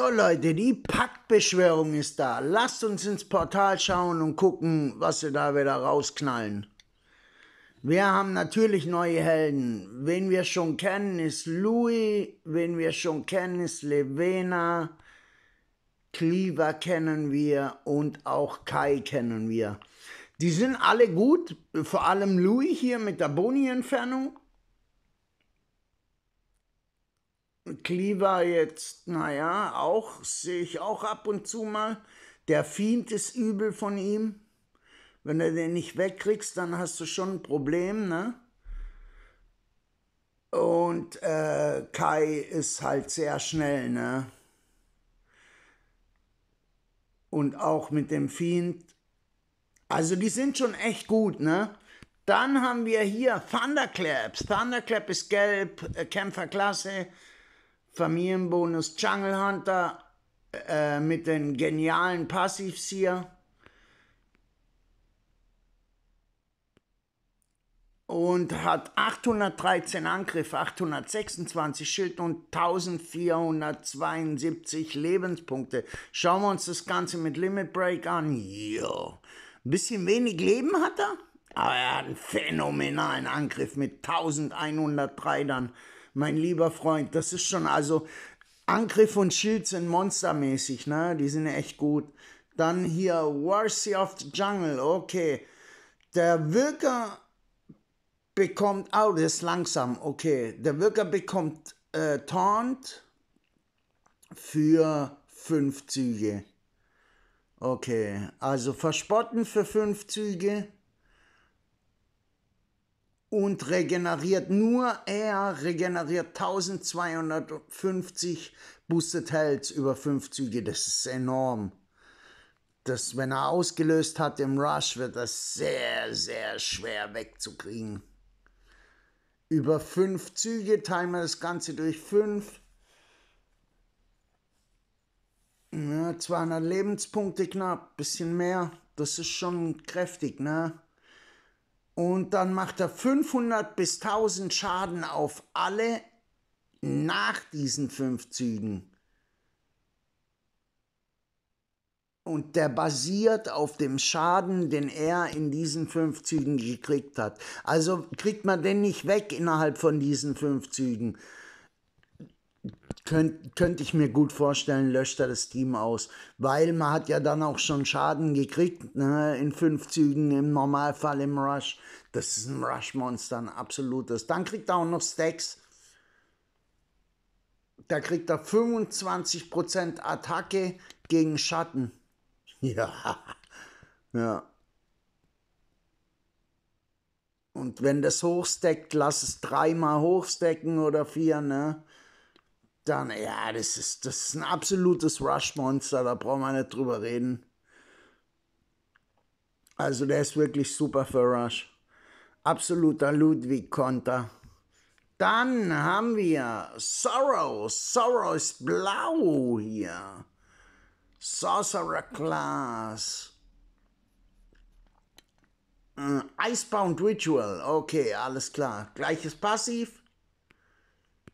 So Leute, die Paktbeschwörung ist da. Lasst uns ins Portal schauen und gucken, was sie da wieder rausknallen. Wir haben natürlich neue Helden. Wen wir schon kennen, ist Louis. Wen wir schon kennen, ist Levena. Cleaver kennen wir und auch Kai kennen wir. Die sind alle gut, vor allem Louis hier mit der Boni-Entfernung. Cleaver jetzt, naja, auch, sehe ich auch ab und zu mal. Der Fiend ist übel von ihm. Wenn du den nicht wegkriegst, dann hast du schon ein Problem, ne? Und äh, Kai ist halt sehr schnell, ne? Und auch mit dem Fiend. Also die sind schon echt gut, ne? Dann haben wir hier Thunderclaps. Thunderclap ist gelb, äh, Kämpferklasse. Familienbonus Jungle Hunter äh, mit den genialen Passivs hier. Und hat 813 Angriff, 826 Schild und 1472 Lebenspunkte. Schauen wir uns das Ganze mit Limit Break an. Jo. Ein bisschen wenig Leben hat er, aber er hat einen phänomenalen Angriff mit 1103 dann mein lieber Freund. Das ist schon, also Angriff und Schild sind monstermäßig, ne? Die sind echt gut. Dann hier Warcy of the Jungle, okay. Der Wirker bekommt, oh, das ist langsam, okay. Der Wirker bekommt äh, Taunt für fünf Züge. Okay, also verspotten für fünf Züge und regeneriert, nur er regeneriert 1250 Boosted Health über 5 Züge. Das ist enorm. Das, wenn er ausgelöst hat im Rush, wird das sehr, sehr schwer wegzukriegen. Über 5 Züge, teilen wir das Ganze durch 5. Ja, 200 Lebenspunkte knapp, bisschen mehr. Das ist schon kräftig, ne? Und dann macht er 500 bis 1000 Schaden auf alle nach diesen fünf Zügen. Und der basiert auf dem Schaden, den er in diesen fünf Zügen gekriegt hat. Also kriegt man den nicht weg innerhalb von diesen fünf Zügen könnte ich mir gut vorstellen, löscht er das Team aus. Weil man hat ja dann auch schon Schaden gekriegt, ne? in fünf Zügen im Normalfall im Rush. Das ist ein Rush-Monster, ein absolutes. Dann kriegt er auch noch Stacks. Da kriegt er 25% Attacke gegen Schatten. Ja, ja. Und wenn das hochsteckt, lass es dreimal hochstecken oder vier, ne? dann, ja, das ist, das ist ein absolutes Rush-Monster, da brauchen wir nicht drüber reden. Also der ist wirklich super für Rush. Absoluter Ludwig-Konter. Dann haben wir Sorrow. Sorrow ist blau hier. Sorcerer Class. Äh, Icebound Ritual. Okay, alles klar. Gleiches Passiv.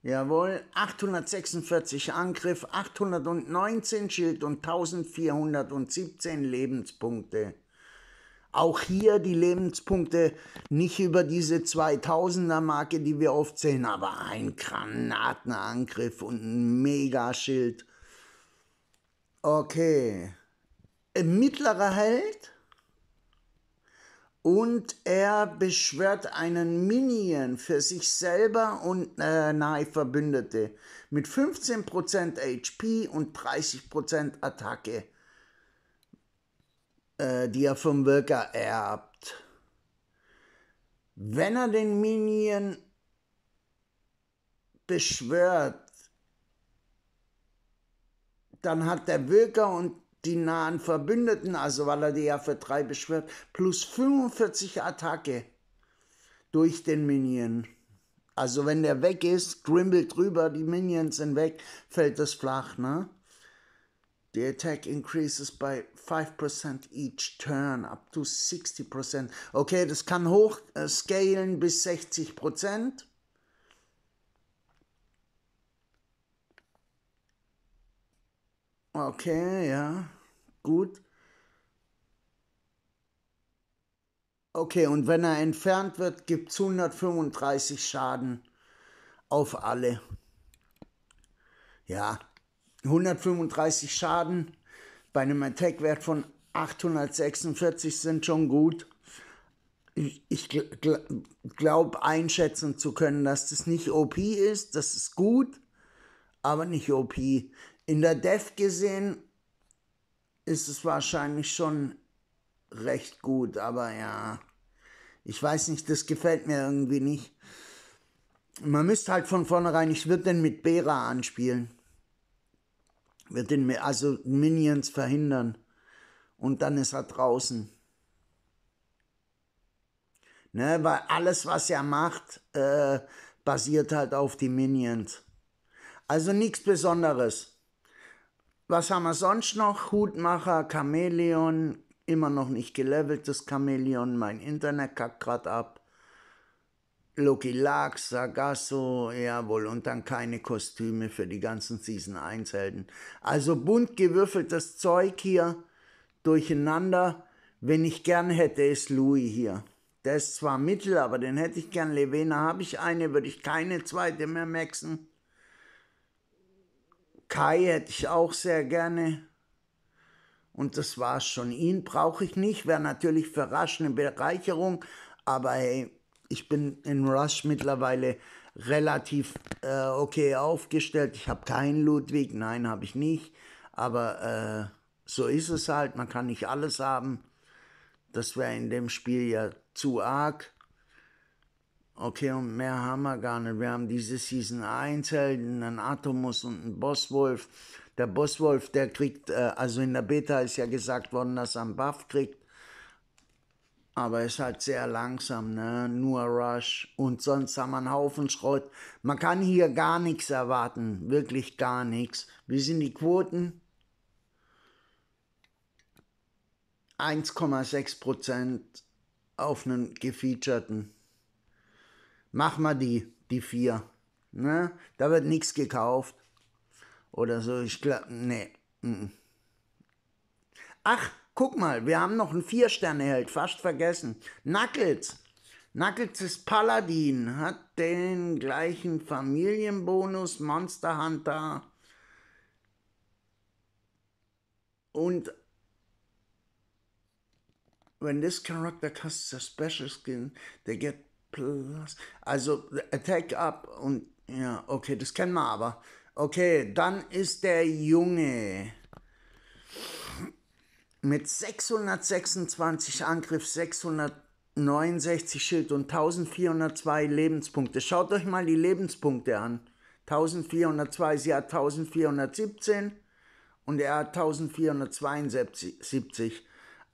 Jawohl, 846 Angriff, 819 Schild und 1417 Lebenspunkte. Auch hier die Lebenspunkte nicht über diese 2000er Marke, die wir oft sehen, aber ein Granatenangriff und ein Megaschild. Okay. Mittlerer Held? und er beschwört einen Minion für sich selber und äh, nahe Verbündete mit 15% HP und 30% Attacke, äh, die er vom Wirker erbt. Wenn er den Minion beschwört, dann hat der Wirker und die nahen Verbündeten, also weil er die ja für drei beschwört, plus 45 Attacke durch den Minion. Also wenn der weg ist, Grimble drüber, die Minions sind weg, fällt das flach, ne? The attack increases by 5% each turn, up to 60%. Okay, das kann hoch äh, scalen bis 60%. Okay, ja, gut. Okay, und wenn er entfernt wird, gibt es 135 Schaden auf alle. Ja, 135 Schaden bei einem Attack-Wert von 846 sind schon gut. Ich, ich gl glaube einschätzen zu können, dass das nicht OP ist. Das ist gut, aber nicht OP. In der Dev gesehen ist es wahrscheinlich schon recht gut, aber ja, ich weiß nicht, das gefällt mir irgendwie nicht. Man müsste halt von vornherein, ich würde den mit Bera anspielen. Wird den, also Minions verhindern. Und dann ist er draußen. Ne, weil alles, was er macht, äh, basiert halt auf die Minions. Also nichts Besonderes. Was haben wir sonst noch? Hutmacher, Chamäleon, immer noch nicht geleveltes Chamäleon, mein Internet kackt gerade ab. Loki Lax, Sargasso, jawohl, und dann keine Kostüme für die ganzen Season 1 Helden. Also bunt gewürfeltes Zeug hier, durcheinander. Wenn ich gern hätte, ist Louis hier. Der ist zwar Mittel, aber den hätte ich gern. Levena habe ich eine, würde ich keine zweite mehr maxen. Kai hätte ich auch sehr gerne. Und das war's schon. Ihn brauche ich nicht. Wäre natürlich für Rush eine Bereicherung. Aber hey, ich bin in Rush mittlerweile relativ äh, okay aufgestellt. Ich habe keinen Ludwig. Nein, habe ich nicht. Aber äh, so ist es halt. Man kann nicht alles haben. Das wäre in dem Spiel ja zu arg. Okay, und mehr haben wir gar nicht. Wir haben diese Season 1 Helden, einen Atomus und einen Bosswolf. Der Bosswolf, der kriegt, äh, also in der Beta ist ja gesagt worden, dass er einen Buff kriegt. Aber ist halt sehr langsam, ne? Nur Rush. Und sonst haben wir einen Haufen Schrott. Man kann hier gar nichts erwarten. Wirklich gar nichts. Wie sind die Quoten? 1,6% auf einen gefeaturten mach mal die, die vier. Ne? Da wird nichts gekauft. Oder so, ich glaube, nee. Ach, guck mal, wir haben noch einen Vier-Sterne-Held, fast vergessen. Knuckles. Knuckles ist Paladin, hat den gleichen Familienbonus, Monster Hunter und when this character casts a special skin, they get plus. Also Attack Up und ja, okay, das kennen wir aber. Okay, dann ist der Junge mit 626 Angriff, 669 Schild und 1402 Lebenspunkte. Schaut euch mal die Lebenspunkte an. 1402, sie hat 1417 und er hat 1472.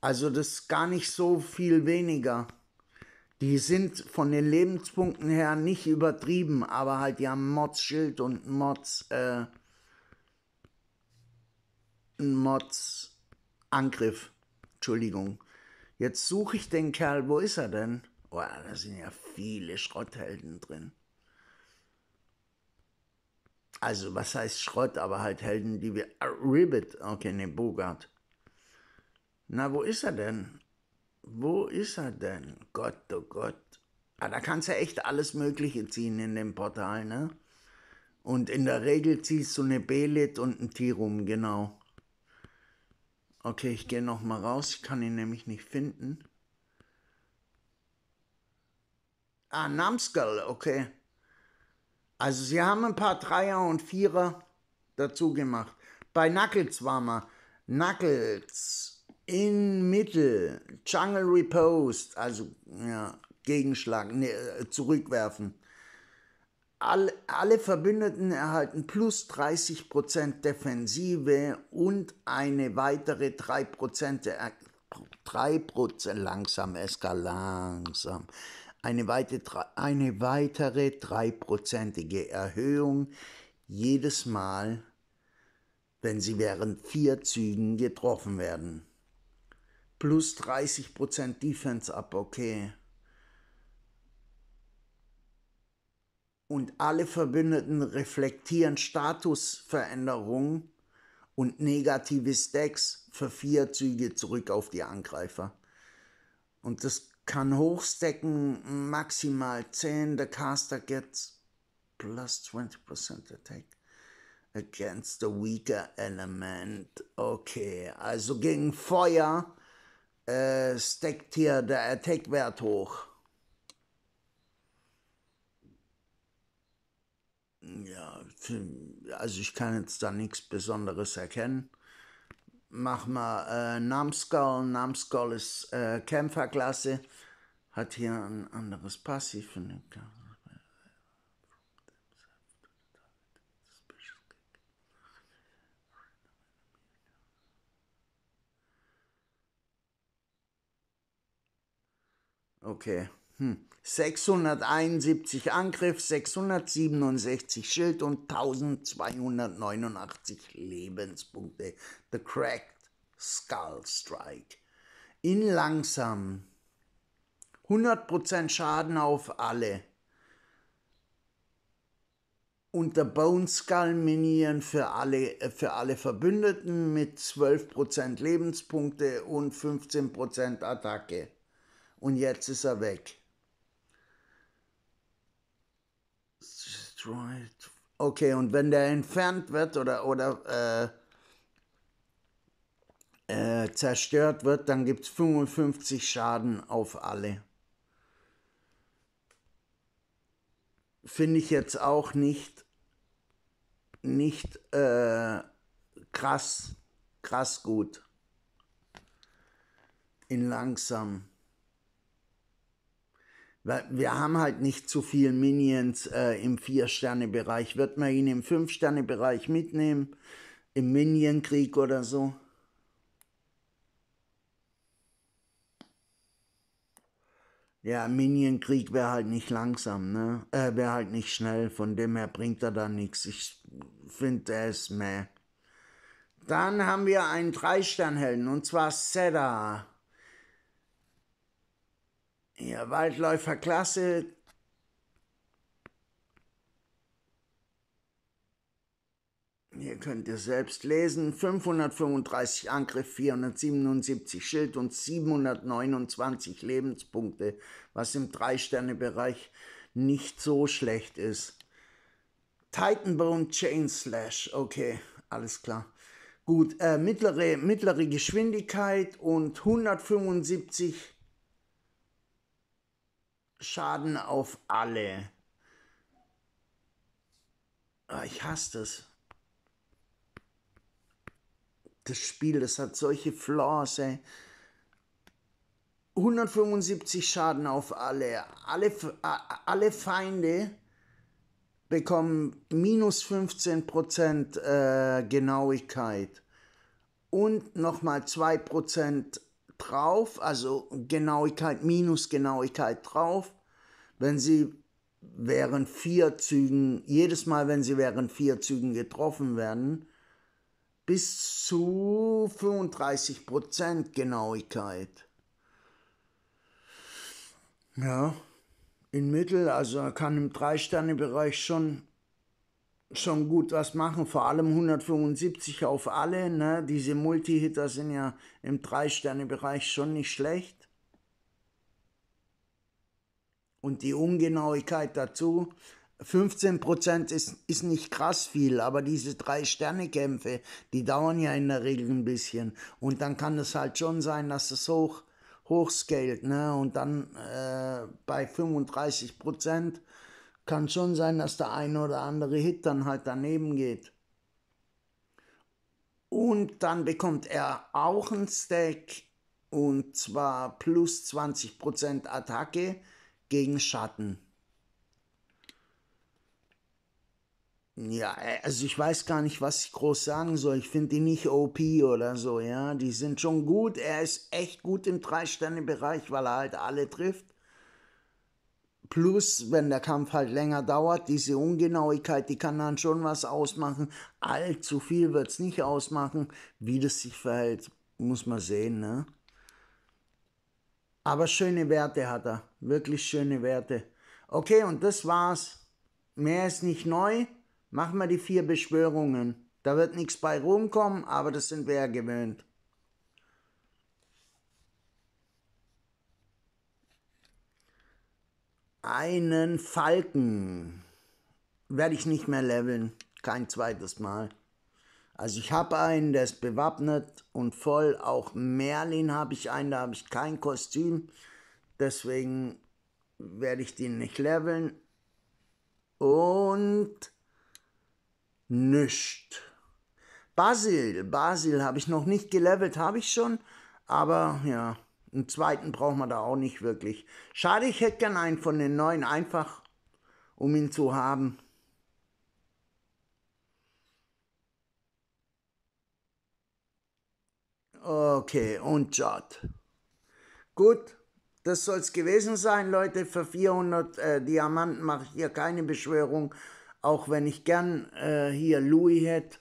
Also das ist gar nicht so viel weniger. Die sind von den Lebenspunkten her nicht übertrieben, aber halt, die haben Mods-Schild und Mods, äh, Mods-Angriff. Entschuldigung. Jetzt suche ich den Kerl, wo ist er denn? Boah, da sind ja viele Schrotthelden drin. Also, was heißt Schrott, aber halt Helden, die wir. Ribbit, okay, ne, Bogart. Na, wo ist er denn? Wo ist er denn? Gott, oh Gott. Ah, da kannst du echt alles Mögliche ziehen in dem Portal, ne? Und in der Regel ziehst du eine Belit und ein Tirum, genau. Okay, ich gehe noch mal raus. Ich kann ihn nämlich nicht finden. Ah, Namskal, okay. Also sie haben ein paar Dreier und Vierer dazu gemacht. Bei Knuckles war mal. Knuckles in Mittel, Jungle Repost, also ja, Gegenschlag, ne, äh, zurückwerfen. Alle, alle Verbündeten erhalten plus 30% Defensive und eine weitere 3%, äh, 3% langsam, Eska, langsam. Eine, weite, eine weitere 3%ige Erhöhung jedes Mal, wenn sie während vier Zügen getroffen werden plus 30% Defense ab, okay. Und alle Verbündeten reflektieren Statusveränderungen und negative Stacks für vier Züge zurück auf die Angreifer. Und das kann hochstacken, maximal 10. Der caster gets plus 20% attack against the weaker element. Okay, also gegen Feuer äh, steckt hier der Attack-Wert hoch. Ja, also ich kann jetzt da nichts Besonderes erkennen. Mach mal äh, Namskull. Numskull ist äh, Kämpferklasse. Hat hier ein anderes Passiv. Eine Klasse. Okay. Hm. 671 Angriff, 667 Schild und 1289 Lebenspunkte. The Cracked Skull Strike. In langsam. 100% Schaden auf alle. Unter Bone Skull Minion für alle, äh, für alle Verbündeten mit 12% Lebenspunkte und 15% Attacke und jetzt ist er weg. Okay, und wenn der entfernt wird oder, oder äh, äh, zerstört wird, dann gibt es 55 Schaden auf alle. Finde ich jetzt auch nicht, nicht äh, krass, krass gut. In langsam wir haben halt nicht zu viel Minions äh, im Vier-Sterne-Bereich. Wird man ihn im Fünf-Sterne-Bereich mitnehmen? Im Minion-Krieg oder so? Ja, Minion-Krieg wäre halt nicht langsam, ne? Äh, wäre halt nicht schnell, von dem her bringt er da nichts. Ich finde es meh. Dann haben wir einen Drei-Stern-Helden, und zwar Seda. Ja, Waldläuferklasse. Hier könnt ihr selbst lesen. 535 Angriff, 477 Schild und 729 Lebenspunkte, was im Drei-Sterne-Bereich nicht so schlecht ist. Titanbone Chainslash, okay, alles klar. Gut, äh, mittlere, mittlere Geschwindigkeit und 175 Schaden auf alle. Ah, ich hasse das. Das Spiel, das hat solche Flaws, ey. 175 Schaden auf alle. Alle, alle Feinde bekommen minus 15% äh, Genauigkeit und nochmal 2% drauf, also Genauigkeit minus Genauigkeit drauf. Wenn sie während vier Zügen, jedes Mal, wenn sie während vier Zügen getroffen werden, bis zu 35% Genauigkeit. Ja, in Mittel, also kann im Drei-Sterne-Bereich schon schon gut was machen, vor allem 175 auf alle. Ne? Diese Multi-Hitter sind ja im Drei-Sterne-Bereich schon nicht schlecht. Und die Ungenauigkeit dazu. 15% ist, ist nicht krass viel, aber diese Drei-Sterne-Kämpfe, die dauern ja in der Regel ein bisschen. Und dann kann es halt schon sein, dass es hoch, hochscaled, ne? Und dann äh, bei 35 Prozent kann schon sein, dass der eine oder andere Hit dann halt daneben geht. Und dann bekommt er auch einen Stack und zwar plus 20% Attacke gegen Schatten. Ja, also ich weiß gar nicht, was ich groß sagen soll. Ich finde die nicht OP oder so, ja. Die sind schon gut. Er ist echt gut im Drei-Sterne-Bereich, weil er halt alle trifft. Plus, wenn der Kampf halt länger dauert, diese Ungenauigkeit, die kann dann schon was ausmachen. Allzu viel wird es nicht ausmachen. Wie das sich verhält, muss man sehen. Ne? Aber schöne Werte hat er. Wirklich schöne Werte. Okay, und das war's. Mehr ist nicht neu. Machen wir die vier Beschwörungen. Da wird nichts bei rumkommen, aber das sind wir ja gewöhnt. einen Falken werde ich nicht mehr leveln, kein zweites Mal. Also ich habe einen, der ist bewappnet und voll. Auch Merlin habe ich einen, da habe ich kein Kostüm. Deswegen werde ich den nicht leveln. Und nicht. Basil, Basil habe ich noch nicht gelevelt, habe ich schon. Aber ja, einen zweiten braucht man da auch nicht wirklich. Schade, ich hätte gern einen von den neuen einfach, um ihn zu haben. Okay, und Jot. Gut, das soll es gewesen sein, Leute. Für 400 äh, Diamanten mache ich hier keine Beschwörung, auch wenn ich gern äh, hier Louis hätte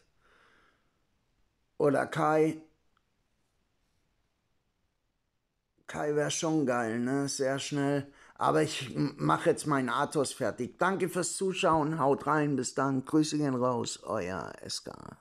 oder Kai. Kai wäre schon geil, ne? Sehr schnell. Aber ich mache jetzt meinen Athos fertig. Danke fürs Zuschauen. Haut rein. Bis dann. Grüße gehen raus. Euer SK.